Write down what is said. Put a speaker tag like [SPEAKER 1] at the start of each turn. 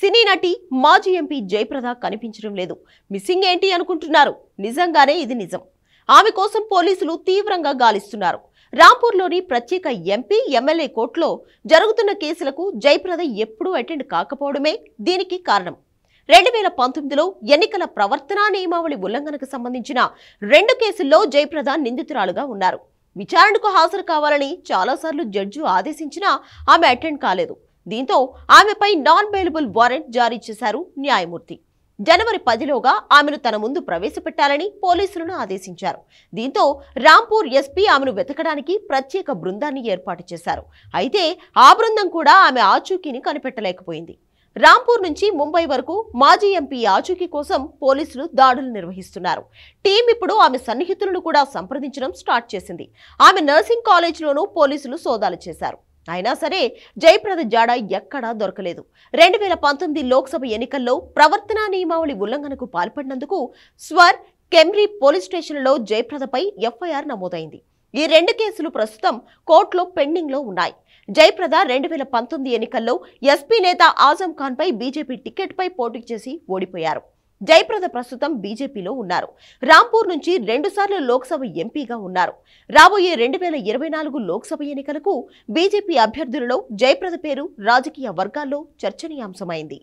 [SPEAKER 1] సినీ నటి మాజీ ఎంపీ జయప్రద కనిపించడం లేదు మిస్సింగ్ ఏంటి అనుకుంటున్నారు నిజంగానే ఇది నిజం ఆమె కోసం పోలీసులు తీవ్రంగా గాలిస్తున్నారు రాంపూర్లోని ప్రత్యేక ఎంపీ ఎమ్మెల్యే కోర్టులో జరుగుతున్న కేసులకు జయప్రద ఎప్పుడూ అటెండ్ కాకపోవడమే దీనికి కారణం రెండు వేల పంతొమ్మిదిలో ఎన్నికల ప్రవర్తనా నియమావళి ఉల్లంఘనకు సంబంధించిన రెండు కేసుల్లో జయప్రద నిందితురాలుగా ఉన్నారు విచారణకు హాజరు కావాలని చాలాసార్లు జడ్జి ఆదేశించినా ఆమె అటెండ్ కాలేదు దీంతో ఆమెపై నాన్ బెయిలబుల్ వారెంట్ జారీ చేశారు న్యాయమూర్తి జనవరి పదిలోగా ఆమెను తన ముందు ప్రవేశపెట్టాలని పోలీసులను ఆదేశించారు దీంతో రాంపూర్ ఎస్పీ ఆమెను వెతకడానికి ప్రత్యేక బృందాన్ని ఏర్పాటు చేశారు అయితే ఆ బృందం కూడా ఆమె ఆచూకీని కనిపెట్టలేకపోయింది రాంపూర్ నుంచి ముంబై వరకు మాజీ ఎంపీ ఆచూకీ కోసం పోలీసులు దాడులు నిర్వహిస్తున్నారు టీం ఇప్పుడు ఆమె సన్నిహితులను కూడా సంప్రదించడం స్టార్ట్ చేసింది ఆమె నర్సింగ్ కాలేజ్లోనూ పోలీసులు సోదాలు చేశారు అయినా సరే జయప్రద జాడ ఎక్కడా దొరకలేదు రెండు వేల పంతొమ్మిది లోక్సభ ఎన్నికల్లో ప్రవర్తనా నియమావళి ఉల్లంఘనకు పాల్పడినందుకు స్వర్ కెమ్రీ పోలీస్ స్టేషన్లో జయప్రదపై ఎఫ్ఐఆర్ నమోదైంది ఈ రెండు కేసులు ప్రస్తుతం కోర్టులో పెండింగ్లో ఉన్నాయి జయప్రద రెండు వేల పంతొమ్మిది ఎన్నికల్లో ఎస్పీ నేత ఆజం ఖాన్పై బీజేపీ టికెట్పై పోటీ చేసి ఓడిపోయారు జయప్రద ప్రస్తుతం బీజేపీలో ఉన్నారు రాంపూర్ నుంచి రెండుసార్లు లోక్సభ ఎంపీగా ఉన్నారు రాబోయే రెండు వేల ఇరవై నాలుగు లోక్సభ ఎన్నికలకు బీజేపీ అభ్యర్థులలో జయప్రద పేరు రాజకీయ వర్గాల్లో చర్చనీయాంశమైంది